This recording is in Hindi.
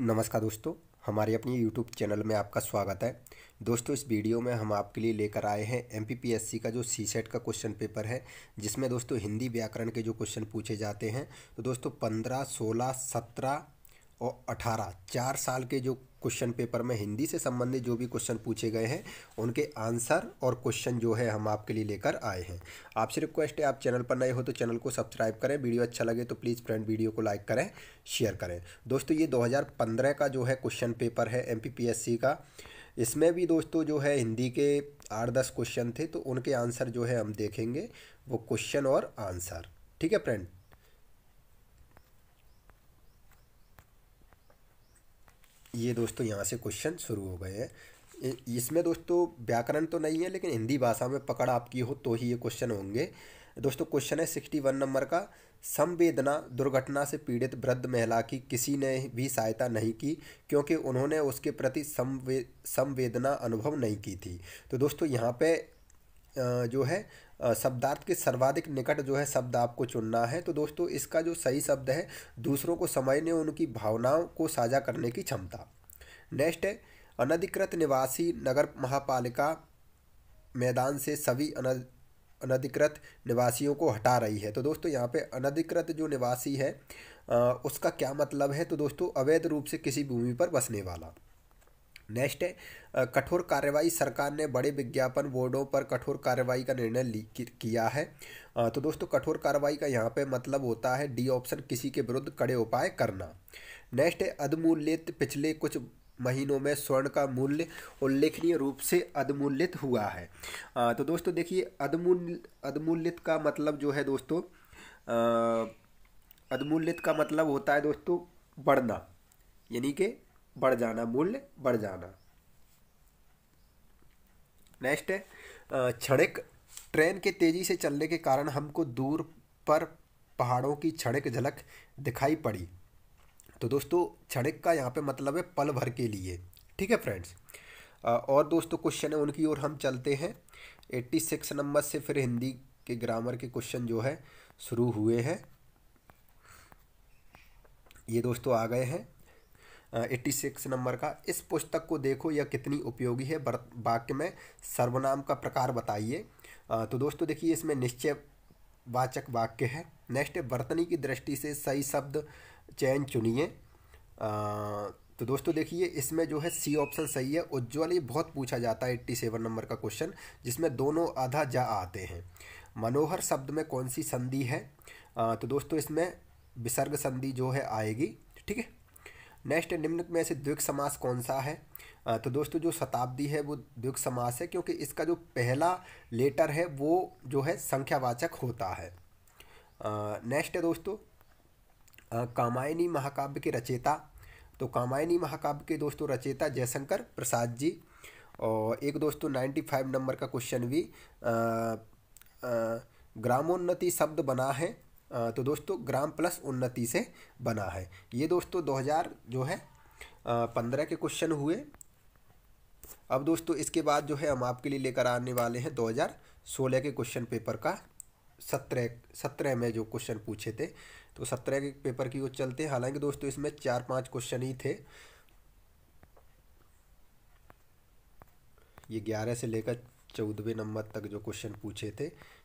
नमस्कार दोस्तों हमारे अपने यूट्यूब चैनल में आपका स्वागत है दोस्तों इस वीडियो में हम आपके लिए लेकर आए हैं एमपीपीएससी का जो सी सेट का क्वेश्चन पेपर है जिसमें दोस्तों हिंदी व्याकरण के जो क्वेश्चन पूछे जाते हैं तो दोस्तों पंद्रह सोलह सत्रह और अठारह चार साल के जो क्वेश्चन पेपर में हिंदी से संबंधित जो भी क्वेश्चन पूछे गए हैं उनके आंसर और क्वेश्चन जो है हम आपके लिए लेकर आए हैं आपसे रिक्वेस्ट है आप चैनल पर नए हो तो चैनल को सब्सक्राइब करें वीडियो अच्छा लगे तो प्लीज़ फ्रेंड वीडियो को लाइक करें शेयर करें दोस्तों ये दो का जो है क्वेश्चन पेपर है एम का इसमें भी दोस्तों जो है हिंदी के आठ दस क्वेश्चन थे तो उनके आंसर जो है हम देखेंगे वो क्वेश्चन और आंसर ठीक है फ्रेंड ये दोस्तों यहाँ से क्वेश्चन शुरू हो गए हैं इसमें दोस्तों व्याकरण तो नहीं है लेकिन हिंदी भाषा में पकड़ आपकी हो तो ही ये क्वेश्चन होंगे दोस्तों क्वेश्चन है सिक्सटी वन नंबर का संवेदना दुर्घटना से पीड़ित वृद्ध महिला की किसी ने भी सहायता नहीं की क्योंकि उन्होंने उसके प्रति संवे संवेदना अनुभव नहीं की थी तो दोस्तों यहाँ पे जो है शब्दार्थ के सर्वाधिक निकट जो है शब्द आपको चुनना है तो दोस्तों इसका जो सही शब्द है दूसरों को समझने उनकी भावनाओं को साझा करने की क्षमता नेक्स्ट है अनधिकृत निवासी नगर महापालिका मैदान से सभी अनधिकृत निवासियों को हटा रही है तो दोस्तों यहाँ पे अनधिकृत जो निवासी है आ, उसका क्या मतलब है तो दोस्तों अवैध रूप से किसी भूमि पर बसने वाला नेक्स्ट है कठोर कार्रवाई सरकार ने बड़े विज्ञापन बोर्डों पर कठोर कार्रवाई का निर्णय किया है तो दोस्तों कठोर कार्रवाई का यहाँ पे मतलब होता है डी ऑप्शन किसी के विरुद्ध कड़े उपाय करना नेक्स्ट है अधमूल्यित पिछले कुछ महीनों में स्वर्ण का मूल्य उल्लेखनीय रूप से अधमूल्यित हुआ है आ, तो दोस्तों देखिए अधमूल अधमूल्यित का मतलब जो है दोस्तों अधमूल्यित का मतलब होता है दोस्तों बढ़ना यानी कि बढ़ जाना मूल्य बढ़ जाना नेक्स्ट है छड़क ट्रेन के तेज़ी से चलने के कारण हमको दूर पर पहाड़ों की छड़क झलक दिखाई पड़ी तो दोस्तों छड़क का यहाँ पे मतलब है पल भर के लिए ठीक है फ्रेंड्स और दोस्तों क्वेश्चन है उनकी ओर हम चलते हैं एट्टी सिक्स नंबर से फिर हिंदी के ग्रामर के क्वेश्चन जो है शुरू हुए हैं ये दोस्तों आ गए हैं एट्टी सिक्स नंबर का इस पुस्तक को देखो यह कितनी उपयोगी है वाक्य में सर्वनाम का प्रकार बताइए तो दोस्तों देखिए इसमें निश्चय वाचक वाक्य है नेक्स्ट वर्तनी की दृष्टि से सही शब्द चयन चुनिए तो दोस्तों देखिए इसमें जो है सी ऑप्शन सही है उज्ज्वल ही बहुत पूछा जाता है एट्टी सेवन नंबर का क्वेश्चन जिसमें दोनों आधा जा आते हैं मनोहर शब्द में कौन सी संधि है तो दोस्तों इसमें विसर्ग संधि जो है आएगी ठीक है नेक्स्ट निम्न में से द्विक समास कौन सा है तो दोस्तों जो शताब्दी है वो द्विक समास है क्योंकि इसका जो पहला लेटर है वो जो है संख्यावाचक होता है नेक्स्ट है दोस्तों कामायनी महाकाव्य के रचेता तो कामायनी महाकाव्य के दोस्तों रचेता जयशंकर प्रसाद जी और एक दोस्तों नाइन्टी फाइव नंबर का क्वेश्चन भी ग्रामोन्नति शब्द बना है तो दोस्तों ग्राम प्लस उन्नति से बना है ये दोस्तों 2000 जो है पंद्रह के क्वेश्चन हुए अब दोस्तों इसके बाद जो है हम आपके लिए लेकर आने वाले हैं 2016 के क्वेश्चन पेपर का सत्रह सत्रह में जो क्वेश्चन पूछे थे तो सत्रह के पेपर की ओर चलते हैं हालांकि दोस्तों इसमें चार पांच क्वेश्चन ही थे ये ग्यारह से लेकर चौदहवें नंबर तक जो क्वेश्चन पूछे थे